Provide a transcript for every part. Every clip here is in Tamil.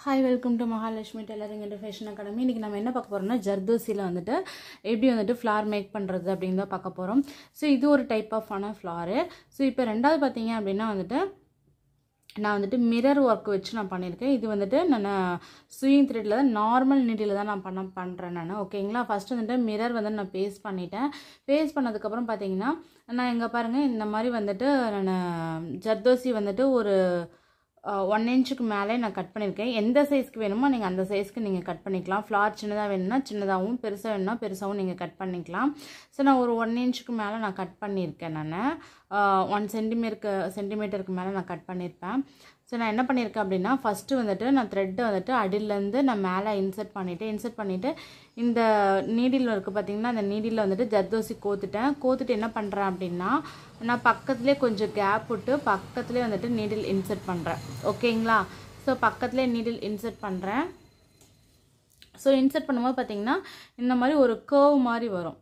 hi welcome to Mahalakshmi tailoring and fashion academy இன்றைக்கி நம்ம என்ன பார்க்க போகிறோம்னா ஜர்தோசியில் வந்துட்டு எப்படி வந்துட்டு ஃப்ளார் மேக் பண்ணுறது அப்படின்னு தான் பார்க்க போகிறோம் ஸோ இது ஒரு டைப் ஆஃப் ஆன ஃப்ளாரு ஸோ இப்போ ரெண்டாவது பார்த்தீங்க அப்படின்னா வந்துட்டு நான் வந்துட்டு மிரர் ஒர்க் வச்சு நான் பண்ணியிருக்கேன் இது வந்துட்டு நான் ஸ்விங் த்ரெட்டில் தான் நார்மல் நீட்டில் தான் நான் பண்ண பண்ணுறேன் நான் ஓகேங்களா ஃபஸ்ட்டு வந்துட்டு மிரர் வந்து நான் பேஸ் பண்ணிட்டேன் பேஸ் பண்ணதுக்கப்புறம் பார்த்தீங்கன்னா நான் எங்கே பாருங்கள் இந்த மாதிரி வந்துட்டு நான் ஜர்தோசி வந்துட்டு ஒரு ஒன் இன்ச்சுக்கு மேலே நான் கட் பண்ணியிருக்கேன் எந்த சைஸ்க்கு வேணுமோ நீங்கள் அந்த சைஸ்க்கு நீங்கள் கட் பண்ணிக்கலாம் ஃப்ளார் சின்னதாக வேணும்னா சின்னதாகவும் பெருசாக வேணும்னா பெருசாகவும் நீங்கள் கட் பண்ணிக்கலாம் ஸோ நான் ஒரு ஒன் இன்ச்சுக்கு மேலே நான் கட் பண்ணியிருக்கேன் நான் ஒன் சென்டிமீருக்கு சென்டிமீட்டருக்கு மேலே நான் கட் பண்ணியிருப்பேன் ஸோ நான் என்ன பண்ணியிருக்கேன் அப்படின்னா ஃபஸ்ட்டு வந்துட்டு நான் த்ரெட்டு வந்துட்டு அடியிலேருந்து நான் மேலே இன்சர்ட் பண்ணிவிட்டு இன்சர்ட் பண்ணிவிட்டு இந்த நீடில் இருக்குது பார்த்திங்கன்னா அந்த நீடில் வந்துட்டு ஜர்தோசி கோத்துட்டேன் கோத்துட்டு என்ன பண்ணுறேன் அப்படின்னா நான் பக்கத்துலேயே கொஞ்சம் கேப் விட்டு பக்கத்துலேயே வந்துட்டு நீடில் இன்சர்ட் பண்ணுறேன் ஓகேங்களா ஸோ பக்கத்துலேயே நீடில் இன்சர்ட் பண்ணுறேன் ஸோ இன்சர்ட் பண்ணும்போது பார்த்திங்கன்னா இந்த மாதிரி ஒரு கேர்வ் மாதிரி வரும்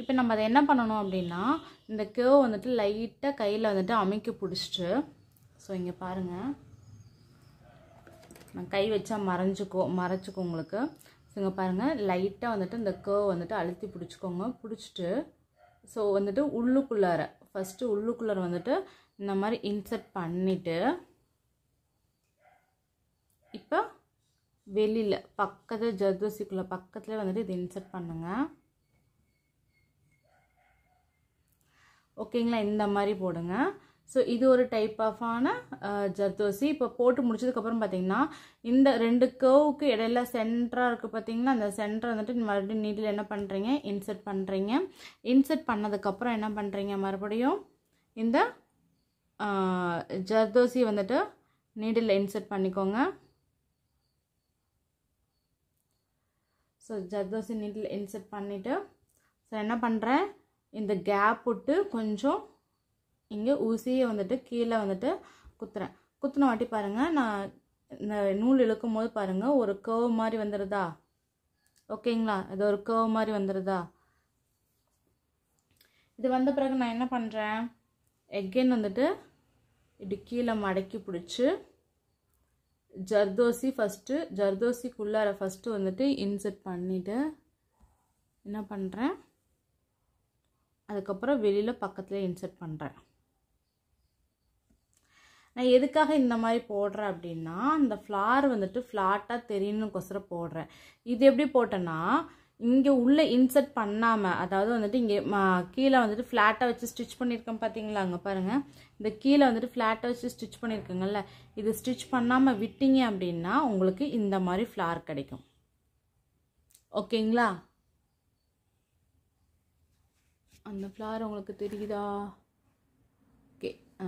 இப்போ நம்ம அதை என்ன பண்ணணும் அப்படின்னா இந்த கேவ் வந்துட்டு லைட்டாக கையில் வந்துட்டு அமைக்க பிடிச்சிட்டு ஸோ இங்கே பாருங்கள் நான் கை வச்சா மறைஞ்சிக்கோ மறைச்சிக்கோ உங்களுக்கு ஸோ இங்கே பாருங்கள் லைட்டாக வந்துட்டு இந்த கேவ் வந்துட்டு அழுத்தி பிடிச்சிக்கோங்க பிடிச்சிட்டு ஸோ வந்துட்டு உள்ளுக்குள்ளார ஃபஸ்ட்டு உள்ளுக்குள்ளார வந்துட்டு இந்த மாதிரி இன்சர்ட் பண்ணிவிட்டு இப்போ வெளியில் பக்கத்தில் ஜர்தோசிக்குள்ளே பக்கத்தில் வந்துட்டு இது இன்சர்ட் பண்ணுங்கள் ஓகேங்களா இந்த மாதிரி போடுங்க ஸோ இது ஒரு டைப் ஆன ஜர்தோசி இப்போ போட்டு முடிச்சதுக்கப்புறம் பார்த்தீங்கன்னா இந்த ரெண்டு கர்வுக்கு இடையில சென்டராக இருக்குது பார்த்தீங்கன்னா அந்த சென்டர் வந்துட்டு மறுபடியும் நீட்டில் என்ன பண்ணுறீங்க இன்சர்ட் பண்ணுறீங்க இன்சர்ட் பண்ணதுக்கப்புறம் என்ன பண்ணுறீங்க மறுபடியும் இந்த ஜர்தோசி வந்துட்டு நீடில் இன்சர்ட் பண்ணிக்கோங்க ஸோ ஜர்தோசி நீட்டில் இன்சர்ட் பண்ணிவிட்டு ஸோ என்ன பண்ணுறேன் இந்த கேப் விட்டு கொஞ்சம் இங்கே ஊசியை வந்துட்டு கீழே வந்துட்டு குத்துறேன் குத்துன வாட்டி பாருங்கள் நான் இந்த நூல் இழுக்கும் போது பாருங்கள் ஒரு கேவ் மாதிரி வந்துடுதா ஓகேங்களா இது ஒரு கேவ் மாதிரி வந்துடுதா இது வந்த பிறகு நான் என்ன பண்ணுறேன் எகெயின் வந்துட்டு இப்படி கீழே மடக்கி பிடிச்சி ஜர்தோசி ஃபஸ்ட்டு ஜர்தோசிக்குள்ளார ஃபஸ்ட்டு வந்துட்டு இன்செர்ட் பண்ணிவிட்டு என்ன பண்ணுறேன் அதுக்கப்புறம் வெளியில் பக்கத்தில் இன்சர்ட் பண்ணுறேன் நான் எதுக்காக இந்த மாதிரி போடுறேன் அப்படின்னா அந்த ஃப்ளார் வந்துட்டு ஃப்ளாட்டாக தெரியணுக்கொசரம் போடுறேன் இது எப்படி போட்டேன்னா இங்கே உள்ளே இன்சர்ட் பண்ணாமல் அதாவது வந்துட்டு இங்கே கீழே வந்துட்டு ஃப்ளாட்டாக வச்சு ஸ்டிச் பண்ணியிருக்கேன் பார்த்தீங்களா அங்கே பாருங்கள் இந்த கீழே வந்துட்டு ஃப்ளாட்டை வச்சு ஸ்டிச் பண்ணியிருக்கேங்கல்ல இது ஸ்டிச் பண்ணாமல் விட்டீங்க அப்படின்னா உங்களுக்கு இந்த மாதிரி ஃப்ளார் கிடைக்கும் ஓகேங்களா அந்த ஃப்ளார் உங்களுக்கு தெரியுதா ஓகே ஆ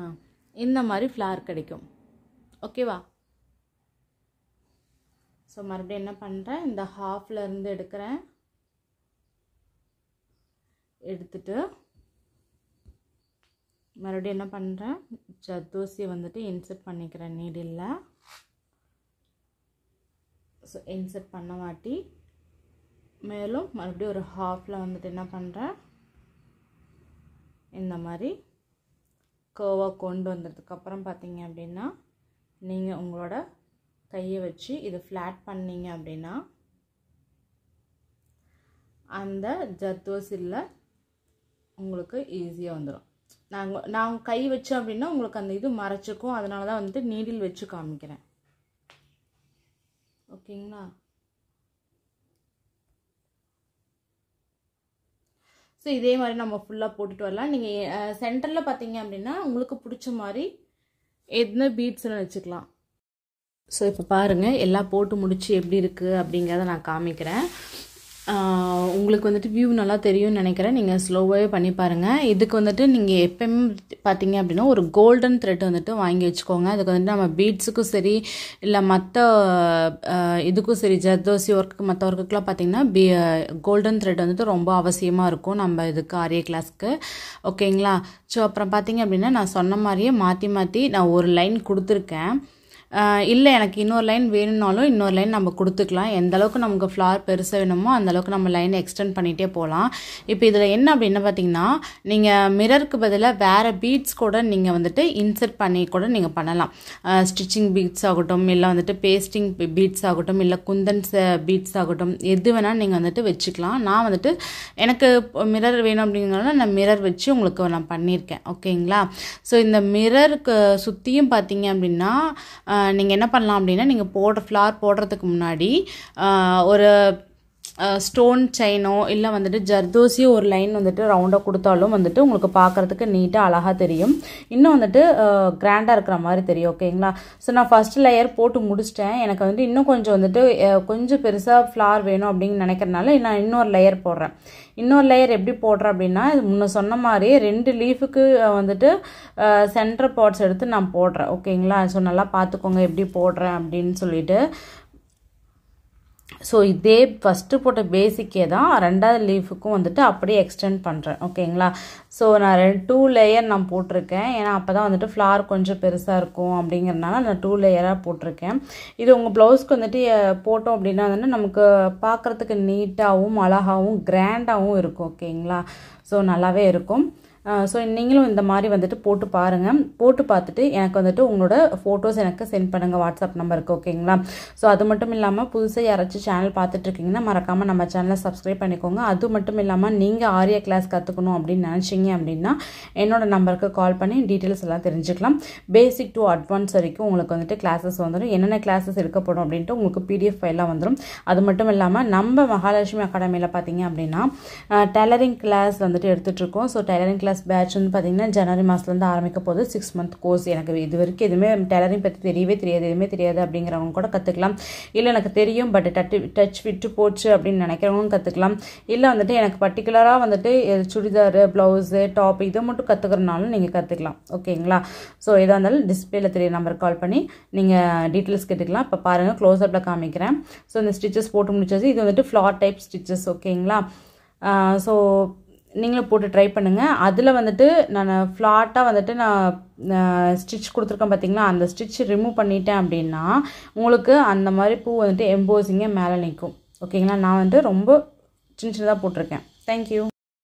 இந்த மாதிரி ஃப்ளார் கிடைக்கும் ஓகேவா ஸோ மறுபடியும் என்ன பண்ணுறேன் இந்த ஹாஃபில் இருந்து எடுக்கிறேன் எடுத்துட்டு மறுபடியும் என்ன பண்ணுறேன் ஜத்தூசியை வந்துட்டு இன்செர்ட் பண்ணிக்கிறேன் நீடில் ஸோ இன்செர்ட் பண்ண மாட்டி மேலும் மறுபடியும் ஒரு ஹாஃபில் வந்துட்டு என்ன பண்ணுறேன் இந்த மாதிரி கோவா கொண்டு வந்ததுக்கப்புறம் பார்த்தீங்க அப்படின்னா நீங்கள் உங்களோட கையை வச்சு இதை ஃப்ளாட் பண்ணிங்க அப்படின்னா அந்த ஜர்தோசில்ல உங்களுக்கு ஈஸியாக வந்துடும் நாங்கள் நான் கை வச்சோம் அப்படின்னா உங்களுக்கு அந்த இது மறைச்சிக்கும் அதனால தான் வந்துட்டு நீடில் வச்சு காமிக்கிறேன் ஓகேங்களா ஸோ இதே மாதிரி நம்ம ஃபுல்லாக போட்டுட்டு வரலாம் நீங்கள் சென்டரில் பார்த்தீங்க அப்படின்னா உங்களுக்கு பிடிச்ச மாதிரி எதுனா பீட்ஸ்லாம் வச்சுக்கலாம் ஸோ இப்போ பாருங்கள் எல்லாம் போட்டு முடிச்சு எப்படி இருக்குது அப்படிங்கிறத நான் காமிக்கிறேன் உங்களுக்கு வந்துட்டு வியூ நல்லா தெரியும்னு நினைக்கிறேன் நீங்கள் ஸ்லோவாகவே பண்ணி பாருங்கள் இதுக்கு வந்துட்டு நீங்கள் எப்பயும் பார்த்தீங்க அப்படின்னா ஒரு கோல்டன் த்ரெட் வந்துட்டு வாங்கி வச்சுக்கோங்க அதுக்கு வந்துட்டு நம்ம பீட்ஸுக்கும் சரி இல்லை மற்ற இதுக்கும் சரி ஜர்தோசி ஒர்க்கு மற்ற ஒர்க்குக்கெலாம் பார்த்திங்கன்னா பி கோல்டன் த்ரெட் வந்துட்டு ரொம்ப அவசியமாக இருக்கும் நம்ம இதுக்கு ஆரிய கிளாஸ்க்கு ஓகேங்களா ஸோ அப்புறம் பார்த்திங்க அப்படின்னா நான் சொன்ன மாதிரியே மாற்றி மாற்றி நான் ஒரு லைன் கொடுத்துருக்கேன் இல்லை எனக்கு இன்னொரு லைன் வேணும்னாலும் இன்னொரு லைன் நம்ம கொடுத்துக்கலாம் எந்த அளவுக்கு நமக்கு ஃப்ளார் பெருசாக வேணுமோ அந்தளவுக்கு நம்ம லைனை எக்ஸ்டெண்ட் பண்ணிகிட்டே போகலாம் இப்போ இதில் என்ன அப்படின்னு பார்த்தீங்கன்னா நீங்கள் மிரருக்கு பதிலாக வேறு பீட்ஸ் கூட நீங்கள் வந்துட்டு இன்சர்ட் பண்ணி கூட நீங்கள் பண்ணலாம் ஸ்டிச்சிங் பீட்ஸ் ஆகட்டும் இல்லை வந்துட்டு பேஸ்டிங் பீட்ஸ் ஆகட்டும் இல்லை குந்தன்ஸ் பீட்ஸ் ஆகட்டும் எது வேணால் நீங்கள் வந்துட்டு வச்சுக்கலாம் நான் வந்துட்டு எனக்கு மிரர் வேணும் அப்படிங்கிறனால நான் மிரர் வச்சு உங்களுக்கு நான் பண்ணியிருக்கேன் ஓகேங்களா ஸோ இந்த மிரருக்கு சுற்றியும் பார்த்தீங்க அப்படின்னா நீங்கள் என்ன பண்ணலாம் அப்படின்னா நீங்கள் போடுற ஃப்ளார் போடுறதுக்கு முன்னாடி ஒரு ஸ்டோன் செயினோ இல்லை வந்துட்டு ஜர்தோசியோ ஒரு லைன் வந்துட்டு ரவுண்டாக கொடுத்தாலும் வந்துட்டு உங்களுக்கு பார்க்குறதுக்கு நீட்டாக அழகாக தெரியும் இன்னும் வந்துட்டு கிராண்டாக இருக்கிற மாதிரி தெரியும் ஓகேங்களா ஸோ நான் ஃபஸ்ட் லேயர் போட்டு முடிச்சிட்டேன் எனக்கு வந்துட்டு இன்னும் கொஞ்சம் வந்துட்டு கொஞ்சம் பெருசாக ஃப்ளார் வேணும் அப்படின்னு நினைக்கிறனால நான் இன்னொரு லேயர் போடுறேன் இன்னொரு லேயர் எப்படி போடுறேன் அப்படின்னா முன்ன சொன்ன மாதிரி ரெண்டு லீஃபுக்கு வந்துட்டு சென்டர் பாட்ஸ் எடுத்து நான் போடுறேன் ஓகேங்களா ஸோ நல்லா பார்த்துக்கோங்க எப்படி போடுறேன் அப்படின்னு சொல்லிட்டு ஸோ இதே ஃபஸ்ட்டு போட்ட பேசிக்கே தான் ரெண்டாவது லீஃபுக்கும் வந்துட்டு அப்படியே எக்ஸ்டெண்ட் பண்ணுறேன் ஓகேங்களா ஸோ நான் ரெண்டு டூ லேயர் நான் போட்டிருக்கேன் ஏன்னா அப்போ தான் வந்துட்டு ஃப்ளார் கொஞ்சம் பெருசாக இருக்கும் அப்படிங்கிறனால நான் டூ லேயராக போட்டிருக்கேன் இது உங்கள் ப்ளவுஸ்க்கு வந்துட்டு போட்டோம் அப்படின்னா வந்துட்டு நமக்கு பார்க்குறதுக்கு நீட்டாகவும் அழகாகவும் கிராண்டாகவும் இருக்கும் ஓகேங்களா ஸோ நல்லாவே இருக்கும் ஸோ நீங்களும் இந்த மாதிரி வந்துட்டு போட்டு பாருங்கள் போட்டு பார்த்துட்டு எனக்கு வந்துட்டு உங்களோட ஃபோட்டோஸ் எனக்கு சென்ட் பண்ணுங்கள் வாட்ஸ்அப் நம்பருக்கு ஓகேங்களா ஸோ அது மட்டும் இல்லாமல் புதுசாக யாராச்சும் சேனல் பார்த்துட்ருக்கீங்கன்னா மறக்காமல் நம்ம சேனலை சப்ஸ்கிரைப் பண்ணிக்கோங்க அது மட்டும் இல்லாமல் நீங்கள் ஆரிய கிளாஸ் கற்றுக்கணும் அப்படின்னு நினச்சிங்க அப்படின்னா என்னோடய நம்பருக்கு கால் பண்ணி டீட்டெயில்ஸ் எல்லாம் தெரிஞ்சுக்கலாம் பேசிக் டு அட்வான்ஸ் வரைக்கும் உங்களுக்கு வந்துட்டு கிளாஸஸ் வந்துடும் என்னென்ன கிளாஸஸ் இருக்கப்படும் அப்படின்ட்டு உங்களுக்கு பிடிஎஃப் ஃபைல்லாம் வந்துடும் அது மட்டும் இல்லாமல் நம்ம மகாலட்சுமி அகாடமியில் பார்த்தீங்க அப்படின்னா டெய்லரிங் கிளாஸ் வந்துட்டு எடுத்துகிட்ருக்கோம் ஸோ டெய்லரிங் கிளாஸ் ப்ளஸ் வந்து பார்த்தீங்கன்னா ஜனவரி மாதத்துலேருந்து ஆரம்பிக்க போது சிக்ஸ் மந்த் கோர்ஸ் எனக்கு இது வரைக்கும் எதுவுமே டெய்லரிங் பற்றி தெரியவே தெரியாது எதுவுமே தெரியாது அப்படிங்கிறவங்க கூட கற்றுக்கலாம் இல்லை எனக்கு தெரியும் பட் டட்டு டச் விட்டு போச்சு அப்படின்னு நினைக்கிறவங்களும் கற்றுக்கலாம் இல்லை வந்துட்டு எனக்கு பர்டிகுலராக வந்துட்டு சுடிதாரு ப்ளவுஸு டாப் இதை மட்டும் கற்றுக்கிறனாலும் நீங்கள் கற்றுக்கலாம் ஓகேங்களா ஸோ எதாக இருந்தாலும் டிஸ்பிளேல தெரிய நம்பர் கால் பண்ணி நீங்கள் டீட்டெயில்ஸ் கேட்டுக்கலாம் இப்போ பாருங்கள் க்ளோஸ்அப்பில் காமிக்கிறேன் ஸோ இந்த ஸ்டிச்சஸ் போட்டு முடிச்சது இது வந்துட்டு ஃப்ளாட் டைப் ஸ்டிச்சஸ் ஓகேங்களா ஸோ நீங்களும் போட்டு ட்ரை பண்ணுங்கள் அதில் வந்துட்டு நான் ஃப்ளாட்டாக வந்துட்டு நான் ஸ்டிச் கொடுத்துருக்கேன் பார்த்தீங்களா அந்த ஸ்டிச் ரிமூவ் பண்ணிட்டேன் அப்படின்னா உங்களுக்கு அந்த மாதிரி பூ வந்துட்டு எம்போசிங்கே மேலே நிற்கும் ஓகேங்களா நான் வந்து ரொம்ப சின்ன சின்னதாக போட்டிருக்கேன் தேங்க்யூ